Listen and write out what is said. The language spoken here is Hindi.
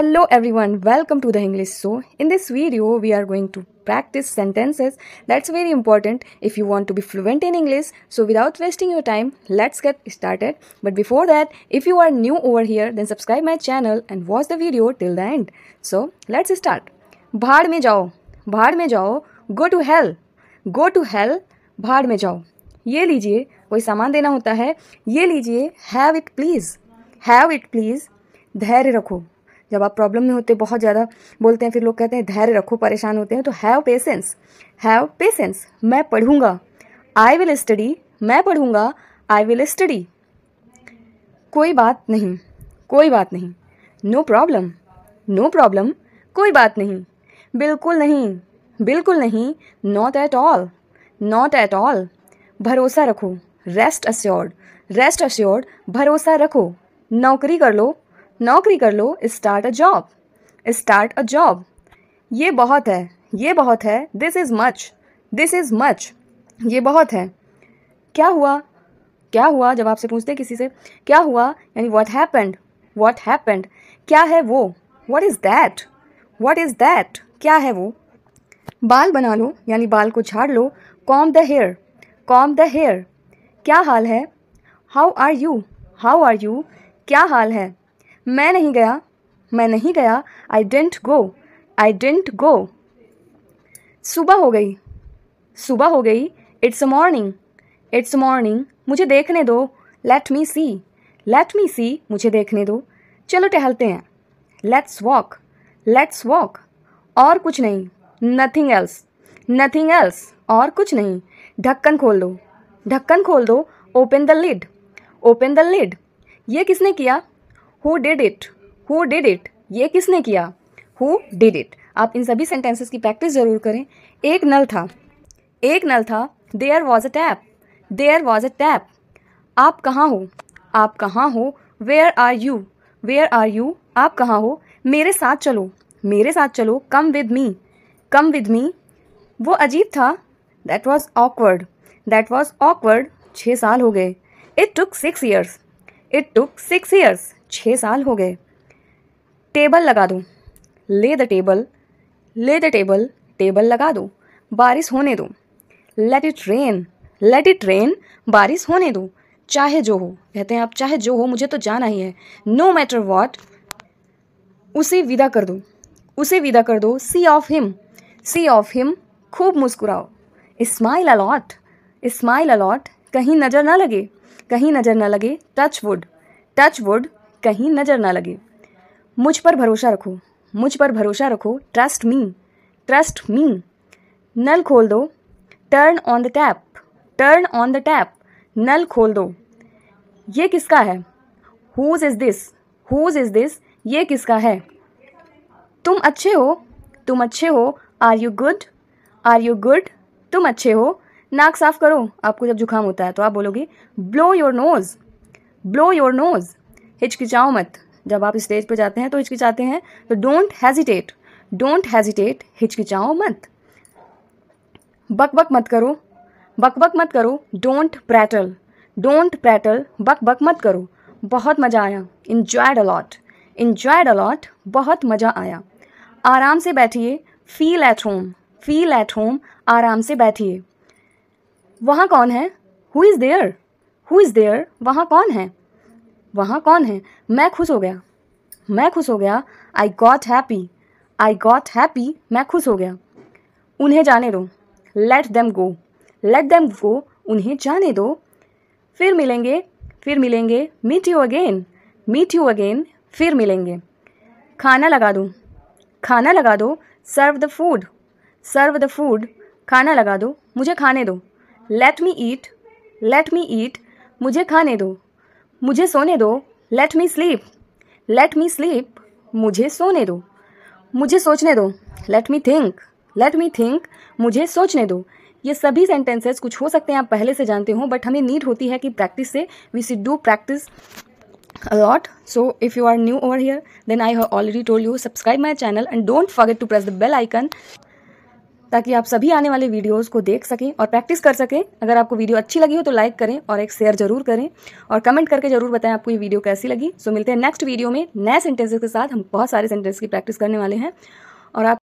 Hello everyone, welcome to the English So In this video, we are going to practice sentences. That's very important if you want to be fluent in English. So without wasting your time, let's get started. But before that, if you are new over here, then subscribe my channel and watch the video till the end. So let's start. भाड़ में जाओ भाड़ में जाओ go to hell go to hell भाड़ में जाओ ये लीजिए कोई सामान देना होता है ये लीजिए have it please have it please धैर्य रखो जब आप प्रॉब्लम में होते बहुत ज़्यादा बोलते हैं फिर लोग कहते हैं धैर्य रखो परेशान होते हैं तो हैव पेशेंस हैव पेशेंस मैं पढ़ूंगा आई विल स्टडी मैं पढ़ूंगा आई विल स्टडी कोई बात नहीं कोई बात नहीं नो प्रॉब्लम नो प्रॉब्लम कोई बात नहीं बिल्कुल नहीं बिल्कुल नहीं not at all not at all भरोसा रखो रेस्ट अश्योर्ड रेस्ट अश्योर्ड भरोसा रखो नौकरी कर लो नौकरी कर लो start a job start a job ये बहुत है ये बहुत है this is much this is much ये बहुत है क्या हुआ क्या हुआ जब आपसे पूछते किसी से क्या हुआ यानी व्हाट हैपेंड व्हाट हैपेंड क्या है वो what is that what is that क्या है वो बाल बना लो यानी बाल को झाड़ लो comb the hair comb the hair क्या हाल है how are you how are you क्या हाल है मैं नहीं गया मैं नहीं गया आई didn't go I didn't go सुबह हो गई सुबह हो गई it's a morning it's a morning मुझे देखने दो लेट मी सी लेट मी सी मुझे देखने दो चलो टहलते हैं लेट्स वॉक लेट्स वॉक और कुछ नहीं नथिंग एल्स नथिंग एल्स और कुछ नहीं ढक्कन खोल दो ढक्कन खोल दो open the lid open the lid ये किसने किया who did it who did it ये किसने किया हु डिड इट आप इन सभी सेंटेंसेस की प्रैक्टिस जरूर करें एक नल था एक नल था there was a tap there was a tap आप कहाँ हो आप कहाँ हो where are you where are you आप कहाँ हो मेरे साथ चलो मेरे साथ चलो come with me come with me वो अजीब था that was awkward that was awkward छः साल हो गए it took six years it took six years छः साल हो गए टेबल लगा दो lay the table lay the table table लगा दो बारिश होने दो let it rain let it rain बारिश होने दो चाहे जो हो कहते हैं आप चाहे जो हो मुझे तो जाना ही है नो मैटर वॉट उसे विदा कर दो उसे विदा कर दो see off him see off him खूब मुस्कुराओ स्माइल अलॉट स्माइल अलॉट कहीं नज़र ना लगे कहीं नज़र ना लगे टच वुड टच वुड कहीं नज़र ना लगे मुझ पर भरोसा रखो मुझ पर भरोसा रखो ट्रस्ट मी ट्रस्ट मी नल खोल दो turn on the tap turn on the tap नल खोल दो ये किसका है whose is this whose is this ये किसका है तुम अच्छे हो तुम अच्छे हो are you good are you good तुम अच्छे हो नाक साफ करो आपको जब जुकाम होता है तो आप बोलोगे blow your nose blow your nose हिचकिचाओ मत जब आप स्टेज पर जाते हैं तो हिचकिचाते हैं तो डोंट हेजिटेट डोंट हेजिटेट हिचकिचाओ मत बक बक मत करो बक बक मत करो डोंट प्रैटल डोंट प्रैटल बक बक मत करो बहुत मज़ा आया इन्जॉयड अलॉट इन्जॉयड अलॉट बहुत मज़ा आया आराम से बैठिए feel at home feel at home आराम से बैठिए वहाँ कौन है who is there who is there वहाँ कौन है वहाँ कौन है मैं खुश हो गया मैं खुश हो गया I got happy I got happy मैं खुश हो गया उन्हें जाने दो let them go let them go उन्हें जाने दो फिर मिलेंगे फिर मिलेंगे meet you again meet you again फिर मिलेंगे खाना लगा दो खाना लगा दो serve the food serve the food खाना लगा दो मुझे खाने दो लेट मी ईट लेट मी ईट मुझे खाने दो मुझे सोने दो let me sleep let me sleep मुझे सोने दो मुझे सोचने दो let me think let me think मुझे सोचने दो ये सभी सेंटेंसेस कुछ हो सकते हैं आप पहले से जानते हो बट हमें नीड होती है कि प्रैक्टिस से we see do practice a lot so if you are new over here then i have already told you subscribe my channel and don't forget to press the bell icon ताकि आप सभी आने वाले वीडियोस को देख सकें और प्रैक्टिस कर सकें अगर आपको वीडियो अच्छी लगी हो तो लाइक करें और एक शेयर जरूर करें और कमेंट करके जरूर बताएं आपको ये वीडियो कैसी लगी सो मिलते हैं नेक्स्ट वीडियो में नए सेंटेंसेस के साथ हम बहुत सारे सेंटेंस की प्रैक्टिस करने वाले हैं और आप